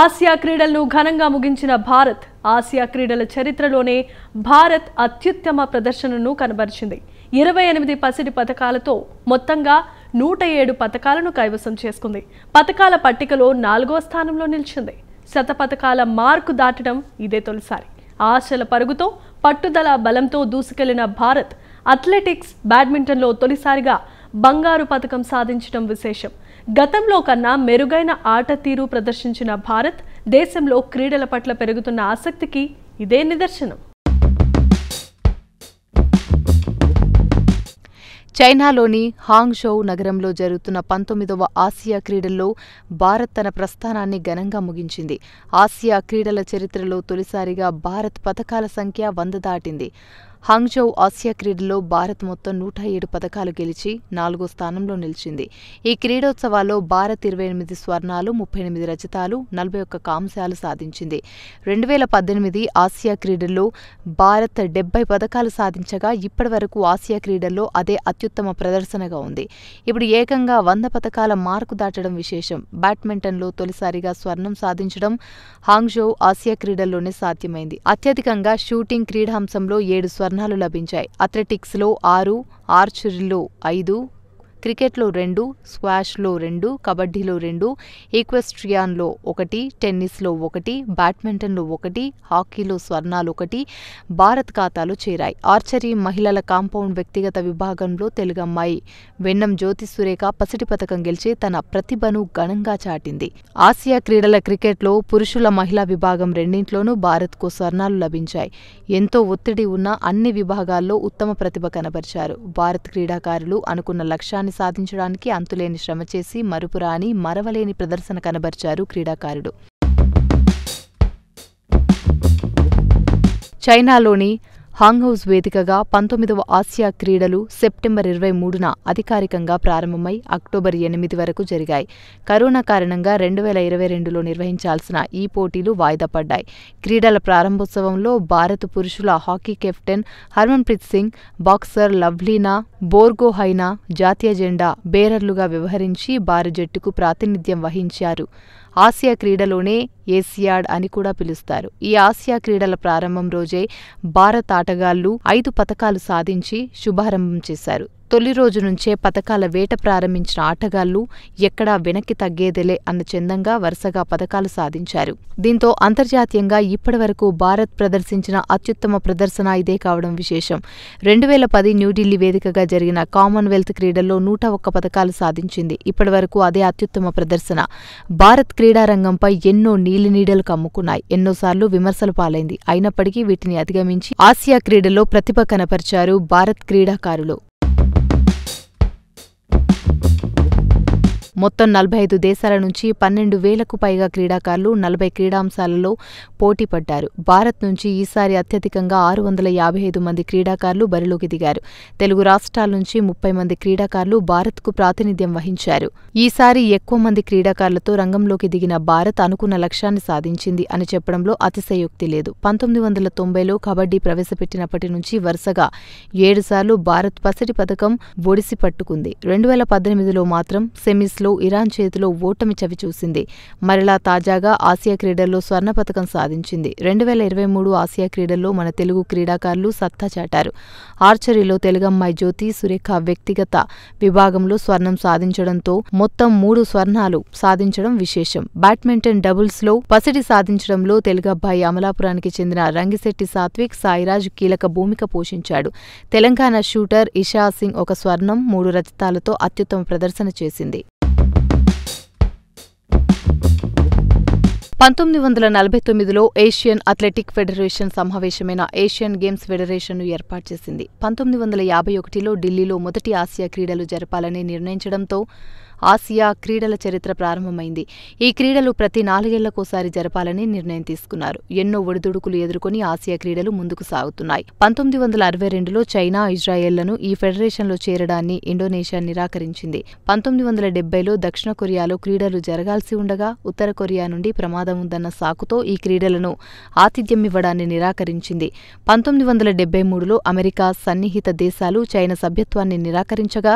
Asia క్రీడలను ఘనంగా ముగించిన భారత్ ఆసియా క్రీడల చరిత్రలోనే భారత్ అత్యుత్తమ ప్రదర్శనను కనబరిచింది ఇరవై ఎనిమిది పసిడి పథకాలతో మొత్తంగా నూట ఏడు పథకాలను కైవసం చేసుకుంది పథకాల పట్టికలో నాలుగో స్థానంలో నిలిచింది శత పథకాల మార్కు దాటడం ఇదే తొలిసారి ఆశల పరుగుతో పట్టుదల బలంతో దూసుకెళ్లిన భారత్ అథ్లెటిక్స్ బ్యాడ్మింటన్లో తొలిసారిగా బంగారు పథకం సాధించడం విశేషం గతంలో కన్నా మెరుగైన ఆట తీరు ప్రదర్శించిన భారత్ దేశంలో క్రీడల పట్ల పెరుగుతున్న ఆసక్తికి ఇదే నిదర్శనం చైనాలోని హాంగ్షౌ నగరంలో జరుగుతున్న పంతొమ్మిదవ ఆసియా క్రీడల్లో భారత్ తన ప్రస్థానాన్ని ఘనంగా ముగించింది ఆసియా క్రీడల చరిత్రలో తొలిసారిగా భారత్ పథకాల సంఖ్య వంద దాటింది హాంగ్జౌ ఆసియా క్రీడలో భారత్ మొత్తం నూట ఏడు పథకాలు గెలిచి నాలుగో స్థానంలో నిలిచింది ఈ క్రీడోత్సవాల్లో భారత్ ఇరవై ఎనిమిది స్వర్ణాలు ముప్పై ఎనిమిది రజతాలు నలభై ఒక్క కాంశాలు సాధించింది రెండు వేల పద్దెనిమిది ఆసియా క్రీడల్లో భారత్ డెబ్బై పథకాలు సాధించగా ఇప్పటి వరకు ఆసియా క్రీడల్లో అదే అత్యుత్తమ ప్రదర్శనగా ఉంది ఇప్పుడు ఏకంగా వంద పథకాల మార్కు దాటడం విశేషం బ్యాడ్మింటన్లో తొలిసారిగా స్వర్ణం సాధించడం హాంగ్జౌ ఆసియా క్రీడల్లోనే సాధ్యమైంది అత్యధికంగా షూటింగ్ క్రీడాంశంలో ఏడు స్వర్ణ స్వర్ణాలు లభించాయి అథ్లెటిక్స్లో ఆరు ఆర్చరీలో ఐదు క్రికెట్లో రెండు స్క్వాష్లో రెండు కబడ్డీలో రెండు ఈక్వెస్ట్రియాన్లో ఒకటి టెన్నిస్లో ఒకటి బ్యాడ్మింటన్లో ఒకటి హాకీలో స్వర్ణాలు ఒకటి భారత్ ఖాతాలు చేరాయి ఆర్చరీ మహిళల కాంపౌండ్ వ్యక్తిగత విభాగంలో తెలుగమ్మాయి వెన్నం జ్యోతి సురేఖ పసిటి పథకం గెలిచి తన ప్రతిభను ఘనంగా చాటింది ఆసియా క్రీడల క్రికెట్లో పురుషుల మహిళా విభాగం రెండింట్లోనూ భారత్కు స్వర్ణాలు లభించాయి ఎంతో ఒత్తిడి ఉన్న అన్ని విభాగాల్లో ఉత్తమ ప్రతిభ కనబరిచారు భారత్ క్రీడాకారులు అనుకున్న లక్ష్యాన్ని విజయాన్ని సాధించడానికి అంతులేని శ్రమ చేసి మరుపురాని మరవలేని ప్రదర్శన కనబర్చారు క్రీడాకారుడు చైనాలోని హాంగ్హౌస్ వేదికగా పంతొమ్మిదవ ఆసియా క్రీడలు సెప్టెంబర్ ఇరవై మూడున అధికారికంగా ప్రారంభమై అక్టోబర్ ఎనిమిది వరకు జరిగాయి కరోనా కారణంగా రెండు వేల ఇరవై రెండులో నిర్వహించాల్సిన ఈ పోటీలు వాయిదా పడ్డాయి క్రీడల ప్రారంభోత్సవంలో భారత పురుషుల hockey captain Harmanpreet Singh boxer Lovlina Borgohain జాతీయ జెండా బేరర్లుగా వ్యవహరించి భారత జట్టుకు ప్రాతినిధ్యం వహించారు ఆసియా క్రీడలోనే ఏసియాడ్ అని కూడా పిలుస్తారు ఈ ఆసియా క్రీడల ప్రారంభం రోజే భారత ఆటగాళ్లు ఐదు పథకాలు సాధించి శుభారంభం చేశారు తొలి రోజు నుంచే పథకాల వేట ప్రారంభించిన ఆటగాళ్లు ఎక్కడా వెనక్కి తగ్గేదేలే అన్న చందంగా వరుసగా పథకాలు సాధించారు దీంతో అంతర్జాతీయంగా ఇప్పటివరకు భారత్ ప్రదర్శించిన అత్యుత్తమ ప్రదర్శన ఇదే కావడం విశేషం రెండు వేల పది న్యూఢిల్లీ వేదికగా జరిగిన కామన్వెల్త్ క్రీడల్లో నూట ఒక్క పథకాలు సాధించింది ఇప్పటివరకు అదే అత్యుత్తమ ప్రదర్శన భారత్ క్రీడారంగంపై ఎన్నో నీలినీడలు కమ్ముకున్నాయి ఎన్నోసార్లు విమర్శలు పాలైంది అయినప్పటికీ వీటిని అధిగమించి ఆసియా క్రీడల్లో ప్రతిభ కనపరిచారు భారత్ క్రీడాకారులు మొత్తం నలభై ఐదు దేశాల నుంచి పన్నెండు వేలకు పైగా క్రీడాకారులు నలభై క్రీడాంశాలలో పోటీ పడ్డారు భారత్ నుంచి ఈసారి అత్యధికంగా ఆరు వందల యాభై ఐదు మంది క్రీడాకారులు బరిలోకి దిగారు తెలుగు రాష్ట్రాల నుంచి ముప్పై మంది క్రీడాకారులు భారత్కు ప్రాతినిధ్యం వహించారు ఈసారి ఎక్కువ మంది క్రీడాకారులతో రంగంలోకి దిగిన భారత్ అనుకున్న లక్ష్యాన్ని సాధించింది అని చెప్పడంలో అతిశయోక్తి లేదు పంతొమ్మిది వందల తొంభైలో కబడ్డీ ప్రవేశపెట్టినప్పటి నుంచి వరుసగా ఏడుసార్లు భారత్ పసిటి పథకం ఒడిసి పట్టుకుంది రెండు వేల పద్దెనిమిదిలో మాత్రం సెమీస్లో క్రీడల్లో ఇరాన్ చేతిలో ఓటమి చవిచూసింది మరలా తాజాగా ఆసియా క్రీడల్లో స్వర్ణ పథకం సాధించింది రెండు వేల ఇరవై మూడు ఆసియా క్రీడల్లో మన తెలుగు క్రీడాకారులు సత్తా చాటారు ఆర్చరీలో తెలుగమ్మాయి జ్యోతి సురేఖ వ్యక్తిగత విభాగంలో స్వర్ణం సాధించడంతో మొత్తం మూడు స్వర్ణాలు సాధించడం విశేషం బ్యాడ్మింటన్ డబుల్స్లో పసిడి సాధించడంలో తెలుగబ్బాయి అమలాపురానికి చెందిన రంగిశెట్టి సాత్విక్ సాయిరాజ్ కీలక భూమిక పోషించాడు తెలంగాణ షూటర్ ఇషా సింగ్ ఒక స్వర్ణం మూడు రజతాలతో అత్యుత్తమ ప్రదర్శన చేసింది పంతొమ్మిది వందల నలభై తొమ్మిదిలో ఏషియన్ అథ్లెటిక్ ఫెడరేషన్ సమావేశమైన ఏషియన్ గేమ్స్ ఫెడరేషన్ను ఏర్పాటు చేసింది పంతొమ్మిది వందల యాభై ఒకటిలో ఢిల్లీలో మొదటి ఆసియా క్రీడలు జరపాలని నిర్ణయించడంతో ఆసియా క్రీడల చరిత్ర ప్రారంభమైంది ఈ క్రీడలు ప్రతి నాలుగేళ్లకోసారి జరపాలని నిర్ణయం తీసుకున్నారు ఎన్నో ఒడిదుడుకులు ఎదుర్కొని ఆసియా క్రీడలు ముందుకు సాగుతున్నాయి పంతొమ్మిది వందల అరవై రెండులో చైనా ఇజ్రాయెల్లను ఈ ఫెడరేషన్లో చేరడాన్ని ఇండోనేషియా నిరాకరించింది పంతొమ్మిది వందల డెబ్బైలో దక్షిణ కొరియాలో క్రీడలు జరగాల్సి ఉండగా ఉత్తర కొరియా నుండి ప్రమాదం ఉందన్న సాకుతో ఈ క్రీడలను ఆతిథ్యం ఇవ్వడాన్ని నిరాకరించింది పంతొమ్మిది వందల డెబ్బై మూడులో అమెరికా సన్నిహిత దేశాలు చైనా సభ్యత్వాన్ని నిరాకరించగా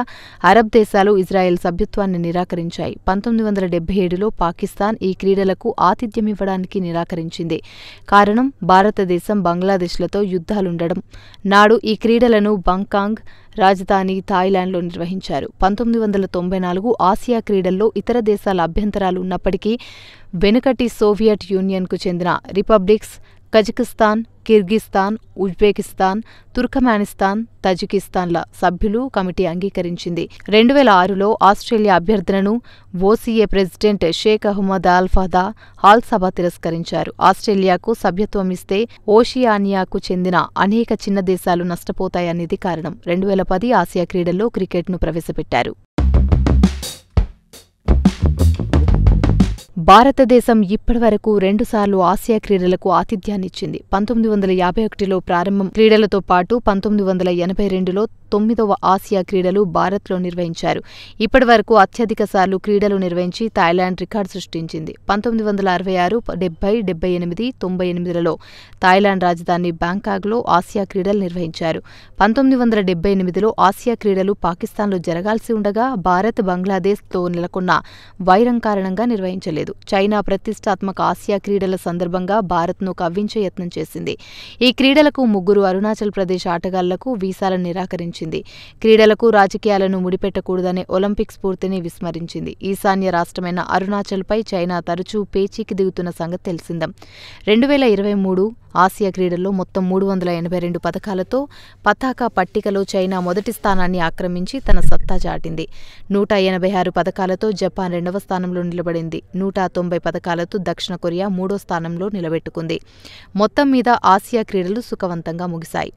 అరబ్ దేశాలు ఇజ్రాయెల్ సభ్యత్వాన్ని క్రీడలను నిరాకరించాయి పంతొమ్మిది వందల డెబ్బై ఏడులో పాకిస్తాన్ ఈ క్రీడలకు ఆతిథ్యమివ్వడానికి నిరాకరించింది కారణం భారతదేశం బంగ్లాదేశ్లతో యుద్ధాలుండడం నాడు ఈ క్రీడలను బంకాంగ్ రాజధాని థాయిలాండ్లో నిర్వహించారు పంతొమ్మిది వందల తొంభై నాలుగు ఆసియా క్రీడల్లో ఇతర దేశాల అభ్యంతరాలు ఉన్నప్పటికీ వెనుకటి సోవియట్ యూనియన్కు చెందిన republics Kazakhstan Kyrgyzstan Uzbekistan Turkmenistan తజికిస్తాన్ల సభ్యులు కమిటీ అంగీకరించింది రెండు వేల ఆరులో ఆస్ట్రేలియా అభ్యర్థనను OCA president Sheikh Ahmad Al Fahad Al Sabah తిరస్కరించారు ఆస్ట్రేలియాకు సభ్యత్వం ఇస్తే ఓషియానియాకు చెందిన అనేక చిన్న దేశాలు నష్టపోతాయనేది కారణం రెండు వేల పది ఆసియా క్రీడల్లో క్రికెట్ను ప్రవేశపెట్టారు భారతదేశం ఇప్పటి రెండు రెండుసార్లు ఆసియా క్రీడలకు ఆతిథ్యాన్నిచ్చింది పంతొమ్మిది వందల యాభై ఒకటిలో ప్రారంభం క్రీడలతో పాటు పంతొమ్మిది వందల ఎనభై రెండులో తొమ్మిదవ ఆసియా క్రీడలు భారత్లో నిర్వహించారు ఇప్పటి వరకు అత్యధిక సార్లు క్రీడలు నిర్వహించి థాయిలాండ్ రికార్డు సృష్టించింది పంతొమ్మిది వందల అరవై ఆరు డెబ్బై డెబ్బై ఎనిమిది తొంభై ఎనిమిదిలలో థాయిలాండ్ రాజధాని బ్యాంకాక్లో ఆసియా క్రీడలు నిర్వహించారు పంతొమ్మిది వందల డెబ్బై ఎనిమిదిలో ఆసియా క్రీడలు పాకిస్తాన్లో జరగాల్సి ఉండగా భారత్ బంగ్లాదేశ్తో నెలకొన్న వైరం కారణంగా నిర్వహించలేదు చైనా ప్రతిష్టాత్మక ఆసియా క్రీడల సందర్భంగా భారత్ను కవ్వించే యత్నం చేసింది ఈ క్రీడలకు ముగ్గురు అరుణాచల్ ప్రదేశ్ ఆటగాళ్లకు వీసాలను నిరాకరించింది ప్రకటించింది క్రీడలకు రాజకీయాలను ముడిపెట్టకూడదనే ఒలింపిక్ స్ఫూర్తిని విస్మరించింది ఈశాన్య రాష్ట్రమైన అరుణాచల్పై చైనా తరచూ పేచీకి దిగుతున్న సంగతి తెలిసిందం రెండు వేల ఇరవై మూడు ఆసియా క్రీడల్లో మొత్తం మూడు వందల ఎనభై రెండు పథకాలతో పతాక పట్టికలో చైనా మొదటి స్థానాన్ని ఆక్రమించి తన సత్తా చాటింది నూట ఎనభై ఆరు పథకాలతో జపాన్ రెండవ స్థానంలో నిలబడింది నూట తొంభై పథకాలతో దక్షిణ కొరియా మూడో స్థానంలో నిలబెట్టుకుంది మొత్తం మీద ఆసియా క్రీడలు సుఖవంతంగా ముగిశాయి